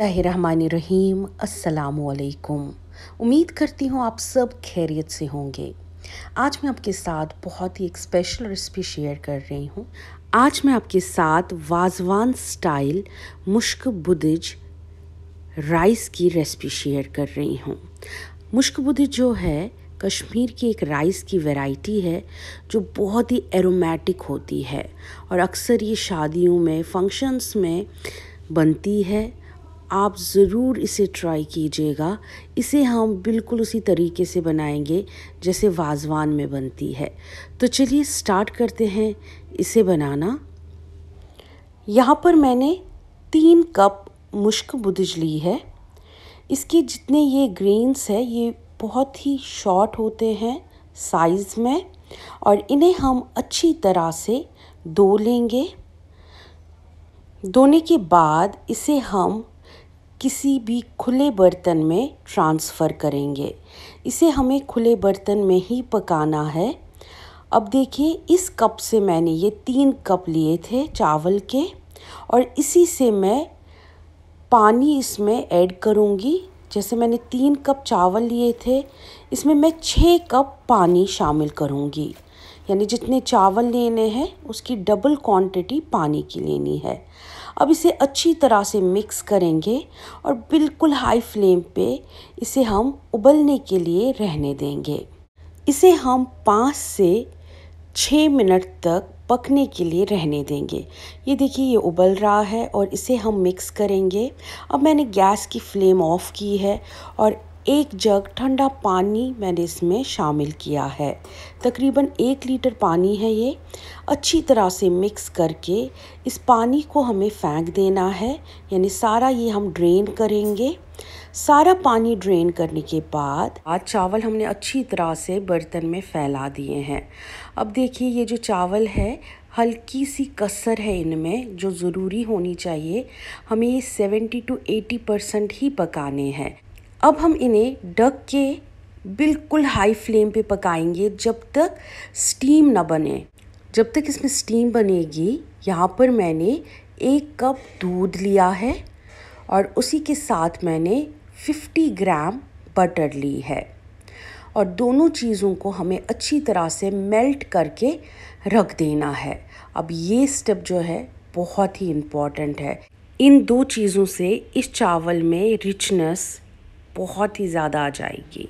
रहीम अस्सलाम उम्मीद करती हूँ आप सब खैरियत से होंगे आज मैं आपके साथ बहुत ही एक स्पेशल रेसिपी शेयर कर रही हूँ आज मैं आपके साथ वाजवान स्टाइल मुश्क बुदिज राइस की रेसिपी शेयर कर रही हूँ मुश्क बुदिज जो है कश्मीर की एक राइस की वैरायटी है जो बहुत ही एरोमेटिक होती है और अक्सर ये शादियों में फंक्शंस में बनती है आप ज़रूर इसे ट्राई कीजिएगा इसे हम बिल्कुल उसी तरीके से बनाएंगे जैसे वाज़वान में बनती है तो चलिए स्टार्ट करते हैं इसे बनाना यहाँ पर मैंने तीन कप मुश्क बुदज ली है इसके जितने ये ग्रेन्स है ये बहुत ही शॉर्ट होते हैं साइज़ में और इन्हें हम अच्छी तरह से धो लेंगे धोने के बाद इसे हम किसी भी खुले बर्तन में ट्रांसफ़र करेंगे इसे हमें खुले बर्तन में ही पकाना है अब देखिए इस कप से मैंने ये तीन कप लिए थे चावल के और इसी से मैं पानी इसमें ऐड करूँगी जैसे मैंने तीन कप चावल लिए थे इसमें मैं छः कप पानी शामिल करूँगी यानी जितने चावल लेने हैं उसकी डबल क्वांटिटी पानी की लेनी है अब इसे अच्छी तरह से मिक्स करेंगे और बिल्कुल हाई फ्लेम पे इसे हम उबलने के लिए रहने देंगे इसे हम पाँच से छः मिनट तक पकने के लिए रहने देंगे ये देखिए ये उबल रहा है और इसे हम मिक्स करेंगे अब मैंने गैस की फ्लेम ऑफ़ की है और एक जग ठंडा पानी मैंने इसमें शामिल किया है तकरीबन एक लीटर पानी है ये अच्छी तरह से मिक्स करके इस पानी को हमें फेंक देना है यानी सारा ये हम ड्रेन करेंगे सारा पानी ड्रेन करने के बाद आज चावल हमने अच्छी तरह से बर्तन में फैला दिए हैं अब देखिए ये जो चावल है हल्की सी कसर है इनमें जो ज़रूरी होनी चाहिए हमें ये सेवेंटी टू एटी परसेंट ही पकाने हैं अब हम इन्हें ढक के बिल्कुल हाई फ्लेम पे पकाएंगे जब तक स्टीम ना बने जब तक इसमें स्टीम बनेगी यहाँ पर मैंने एक कप दूध लिया है और उसी के साथ मैंने 50 ग्राम बटर ली है और दोनों चीज़ों को हमें अच्छी तरह से मेल्ट करके रख देना है अब ये स्टेप जो है बहुत ही इम्पॉर्टेंट है इन दो चीज़ों से इस चावल में रिचनेस बहुत ही ज़्यादा आ जाएगी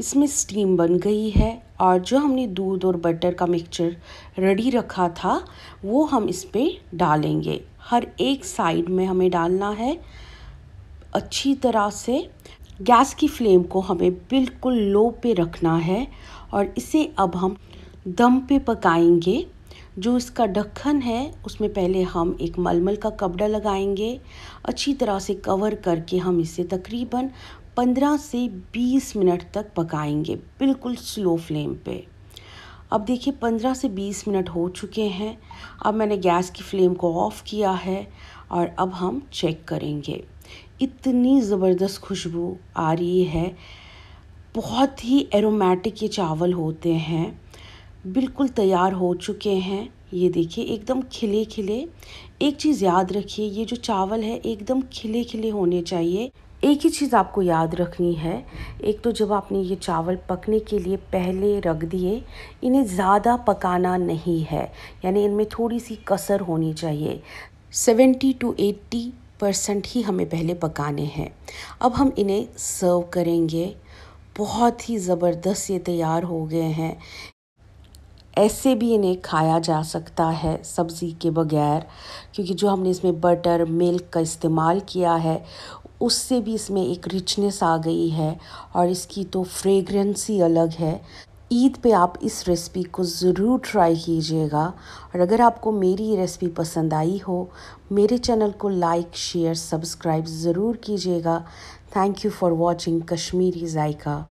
इसमें स्टीम बन गई है और जो हमने दूध और बटर का मिक्सचर रेडी रखा था वो हम इस पर डालेंगे हर एक साइड में हमें डालना है अच्छी तरह से गैस की फ्लेम को हमें बिल्कुल लो पे रखना है और इसे अब हम दम पे पकाएंगे जो इसका ढक्कन है उसमें पहले हम एक मलमल का कपड़ा लगाएंगे अच्छी तरह से कवर करके हम इसे तकरीबन 15 से 20 मिनट तक पकाएंगे बिल्कुल स्लो फ्लेम पे अब देखिए 15 से 20 मिनट हो चुके हैं अब मैंने गैस की फ्लेम को ऑफ़ किया है और अब हम चेक करेंगे इतनी ज़बरदस्त खुशबू आ रही है बहुत ही एरोमेटिक ये चावल होते हैं बिल्कुल तैयार हो चुके हैं ये देखिए एकदम खिले खिले एक चीज़ याद रखिए ये जो चावल है एकदम खिले खिले होने चाहिए एक ही चीज़ आपको याद रखनी है एक तो जब आपने ये चावल पकने के लिए पहले रख दिए इन्हें ज़्यादा पकाना नहीं है यानी इनमें थोड़ी सी कसर होनी चाहिए सेवेंटी टू एट्टी परसेंट ही हमें पहले पकाने हैं अब हम इन्हें सर्व करेंगे बहुत ही ज़बरदस्त ये तैयार हो गए हैं ऐसे भी इन्हें खाया जा सकता है सब्ज़ी के बगैर क्योंकि जो हमने इसमें बटर मिल्क का इस्तेमाल किया है उससे भी इसमें एक रिचनेस आ गई है और इसकी तो फ्रेगरेंस ही अलग है ईद पे आप इस रेसिपी को ज़रूर ट्राई कीजिएगा और अगर आपको मेरी ये रेसिपी पसंद आई हो मेरे चैनल को लाइक शेयर सब्सक्राइब ज़रूर कीजिएगा thank you for watching Kashmiri JICA